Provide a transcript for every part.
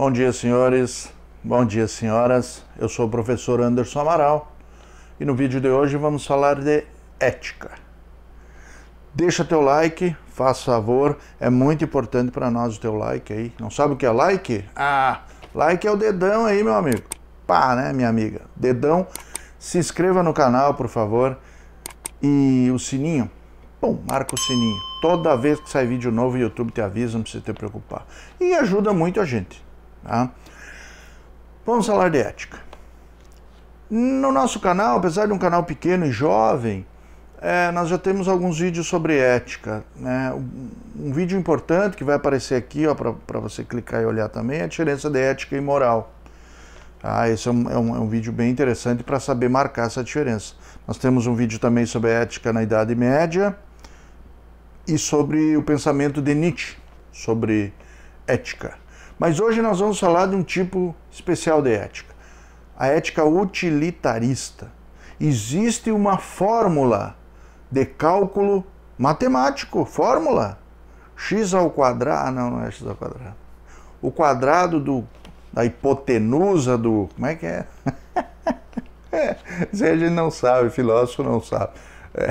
Bom dia, senhores. Bom dia, senhoras. Eu sou o professor Anderson Amaral e no vídeo de hoje vamos falar de ética. Deixa teu like, faz favor, é muito importante para nós o teu like aí. Não sabe o que é like? Ah, like é o dedão aí, meu amigo. Pá, né, minha amiga? Dedão. Se inscreva no canal, por favor. E o sininho, Bom, marca o sininho. Toda vez que sai vídeo novo, o YouTube te avisa, não precisa se preocupar. E ajuda muito a gente. Tá? Vamos falar de ética. No nosso canal, apesar de um canal pequeno e jovem, é, nós já temos alguns vídeos sobre ética. Né? Um vídeo importante que vai aparecer aqui para você clicar e olhar também é a diferença de ética e moral. Ah, esse é um, é um, é um vídeo bem interessante para saber marcar essa diferença. Nós temos um vídeo também sobre ética na Idade Média e sobre o pensamento de Nietzsche, sobre ética. Mas hoje nós vamos falar de um tipo especial de ética, a ética utilitarista. Existe uma fórmula de cálculo matemático, fórmula x ao quadrado, ah, não, não é x ao quadrado. O quadrado do da hipotenusa do, como é que é? é se a gente não sabe, filósofo não sabe. É.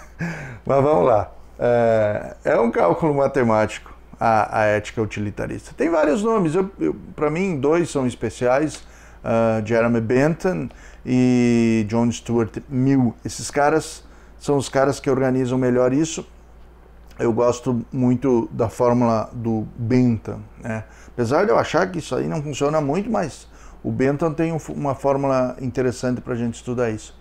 Mas vamos lá. É, é um cálculo matemático a, a ética utilitarista. Tem vários nomes, para mim, dois são especiais: uh, Jeremy Bentham e John Stuart Mill. Esses caras são os caras que organizam melhor isso. Eu gosto muito da fórmula do Bentham. Né? Apesar de eu achar que isso aí não funciona muito, mas o Bentham tem uma fórmula interessante para a gente estudar isso.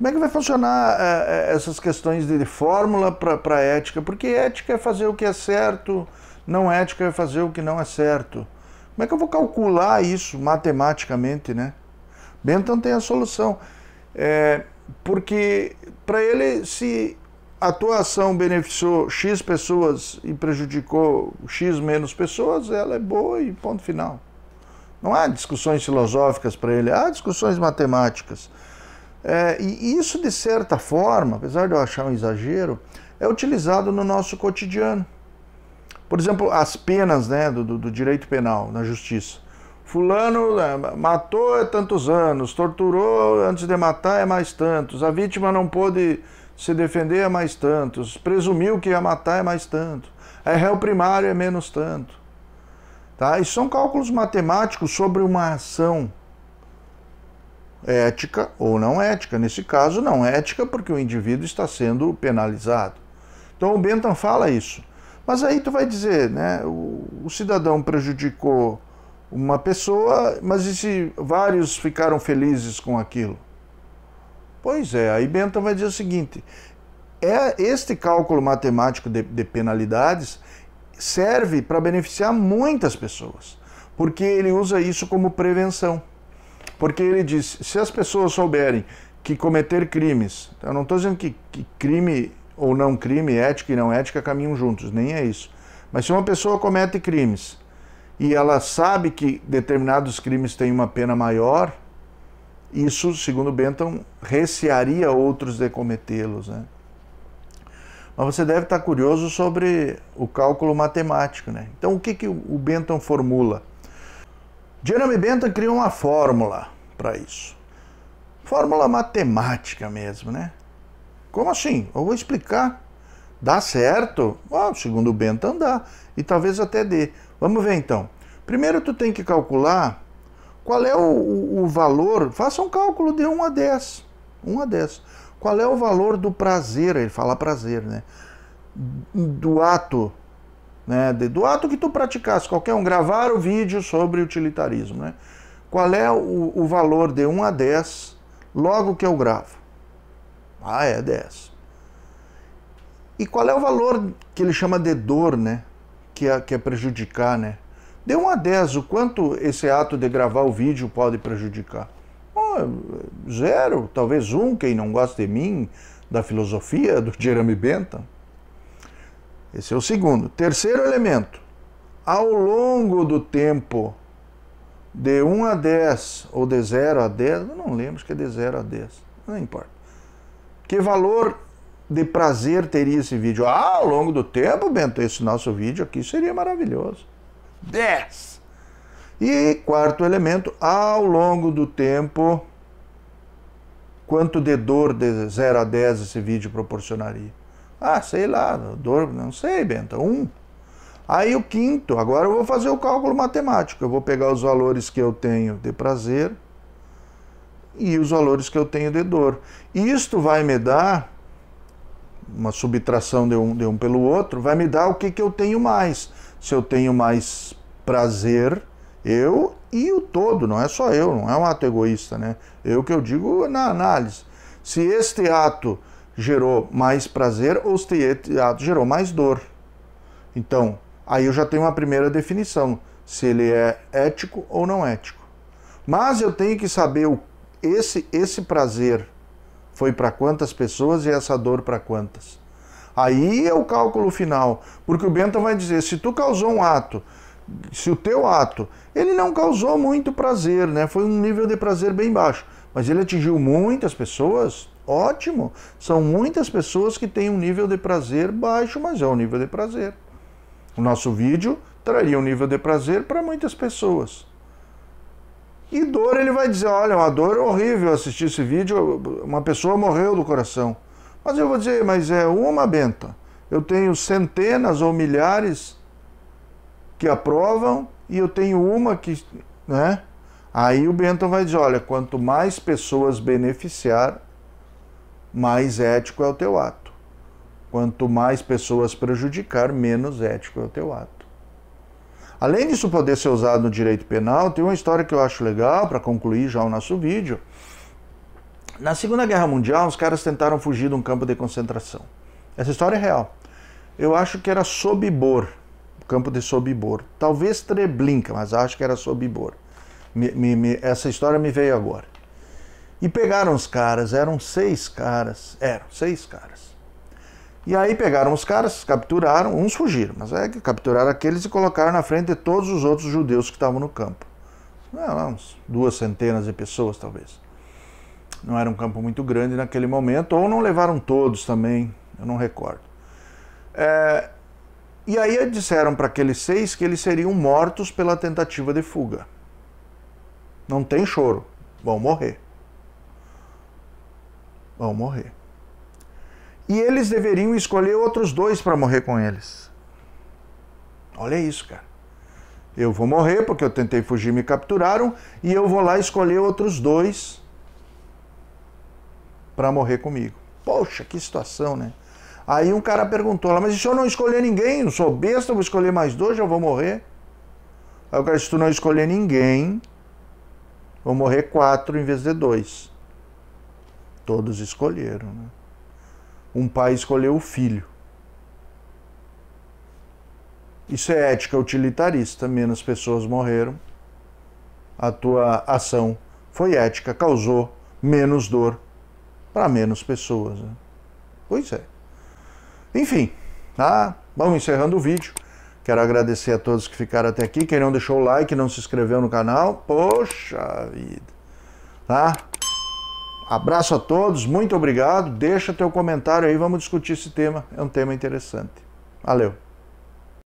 Como é que vai funcionar é, é, essas questões de fórmula para ética? Porque ética é fazer o que é certo, não ética é fazer o que não é certo. Como é que eu vou calcular isso matematicamente, né? Bentham tem a solução. É, porque para ele, se a tua ação beneficiou X pessoas e prejudicou X menos pessoas, ela é boa e ponto final. Não há discussões filosóficas para ele, há discussões matemáticas. É, e isso, de certa forma, apesar de eu achar um exagero, é utilizado no nosso cotidiano. Por exemplo, as penas né, do, do direito penal, na justiça. Fulano né, matou é tantos anos, torturou antes de matar é mais tantos, a vítima não pôde se defender é mais tantos, presumiu que ia matar é mais tanto, é réu primário é menos tanto. Tá? E são cálculos matemáticos sobre uma ação ética ou não ética. Nesse caso, não é ética, porque o indivíduo está sendo penalizado. Então o Bentham fala isso. Mas aí tu vai dizer, né, o, o cidadão prejudicou uma pessoa, mas e se vários ficaram felizes com aquilo? Pois é, aí Bentham vai dizer o seguinte: é este cálculo matemático de, de penalidades serve para beneficiar muitas pessoas, porque ele usa isso como prevenção. Porque ele diz: se as pessoas souberem que cometer crimes, eu não estou dizendo que, que crime ou não crime, ética e não ética caminham juntos, nem é isso. Mas se uma pessoa comete crimes e ela sabe que determinados crimes têm uma pena maior, isso, segundo Bentham, recearia outros de cometê-los. Né? Mas você deve estar curioso sobre o cálculo matemático. Né? Então, o que, que o Bentham formula? Jeremy Bentham criou uma fórmula para isso. Fórmula matemática mesmo, né? Como assim? Eu vou explicar. Dá certo? Ah, segundo o Bentham dá. E talvez até dê. Vamos ver então. Primeiro tu tem que calcular qual é o, o, o valor. Faça um cálculo de 1 a 10. 1 a 10. Qual é o valor do prazer? Ele fala prazer, né? Do ato né, do ato que tu praticasse, qualquer um, gravar o vídeo sobre utilitarismo. Né? Qual é o, o valor de 1 a 10 logo que eu gravo? Ah, é 10. E qual é o valor que ele chama de dor, né? Que é, que é prejudicar, né? De 1 a 10, o quanto esse ato de gravar o vídeo pode prejudicar? Oh, zero, talvez um, quem não gosta de mim, da filosofia, do Jeremy Bentham. Esse é o segundo. Terceiro elemento. Ao longo do tempo, de 1 a 10 ou de 0 a 10, eu não lembro que é de 0 a 10, não importa. Que valor de prazer teria esse vídeo? Ah, ao longo do tempo, Bento, esse nosso vídeo aqui seria maravilhoso. 10. E quarto elemento, ao longo do tempo, quanto de dor de 0 a 10 esse vídeo proporcionaria? Ah, sei lá, dor, não sei, Benta, um. Aí o quinto, agora eu vou fazer o cálculo matemático. Eu vou pegar os valores que eu tenho de prazer e os valores que eu tenho de dor. Isto vai me dar uma subtração de um, de um pelo outro, vai me dar o que, que eu tenho mais. Se eu tenho mais prazer, eu e o todo, não é só eu, não é um ato egoísta, né? Eu que eu digo na análise. Se este ato gerou mais prazer ou se teatro gerou mais dor. Então, aí eu já tenho uma primeira definição, se ele é ético ou não ético. Mas eu tenho que saber o, esse, esse prazer foi para quantas pessoas e essa dor para quantas. Aí é o cálculo final, porque o Bentham vai dizer, se tu causou um ato, se o teu ato, ele não causou muito prazer, né? Foi um nível de prazer bem baixo, mas ele atingiu muitas pessoas, Ótimo! São muitas pessoas que têm um nível de prazer baixo, mas é um nível de prazer. O nosso vídeo traria um nível de prazer para muitas pessoas. E dor, ele vai dizer: olha, é uma dor horrível assistir esse vídeo, uma pessoa morreu do coração. Mas eu vou dizer: mas é uma benta. Eu tenho centenas ou milhares que aprovam e eu tenho uma que. Né? Aí o Benton vai dizer: olha, quanto mais pessoas beneficiar, mais ético é o teu ato. Quanto mais pessoas prejudicar, menos ético é o teu ato. Além disso poder ser usado no direito penal, tem uma história que eu acho legal para concluir já o nosso vídeo. Na Segunda Guerra Mundial, os caras tentaram fugir de um campo de concentração. Essa história é real. Eu acho que era Sobibor, o campo de Sobibor. Talvez Treblinka, mas acho que era Sobibor. Me, me, me, essa história me veio agora. E pegaram os caras, eram seis caras. Eram seis caras. E aí pegaram os caras, capturaram, uns fugiram, mas é que capturaram aqueles e colocaram na frente de todos os outros judeus que estavam no campo. Não, é lá, uns duas centenas de pessoas, talvez. Não era um campo muito grande naquele momento, ou não levaram todos também, eu não recordo. É, e aí disseram para aqueles seis que eles seriam mortos pela tentativa de fuga. Não tem choro, vão morrer vão morrer. E eles deveriam escolher outros dois para morrer com eles. Olha isso, cara. Eu vou morrer porque eu tentei fugir, me capturaram, e eu vou lá escolher outros dois para morrer comigo. Poxa, que situação, né? Aí um cara perguntou lá, ah, mas se eu não escolher ninguém, não sou besta, vou escolher mais dois, eu vou morrer. Aí o cara, se tu não escolher ninguém, vou morrer quatro em vez de dois. Todos escolheram. Né? Um pai escolheu o filho. Isso é ética utilitarista. Menos pessoas morreram. A tua ação foi ética, causou menos dor para menos pessoas. Né? Pois é. Enfim, tá? vamos encerrando o vídeo. Quero agradecer a todos que ficaram até aqui. Quem não deixou o like, não se inscreveu no canal, poxa vida, tá? Abraço a todos, muito obrigado. Deixa teu comentário aí, vamos discutir esse tema, é um tema interessante. Valeu.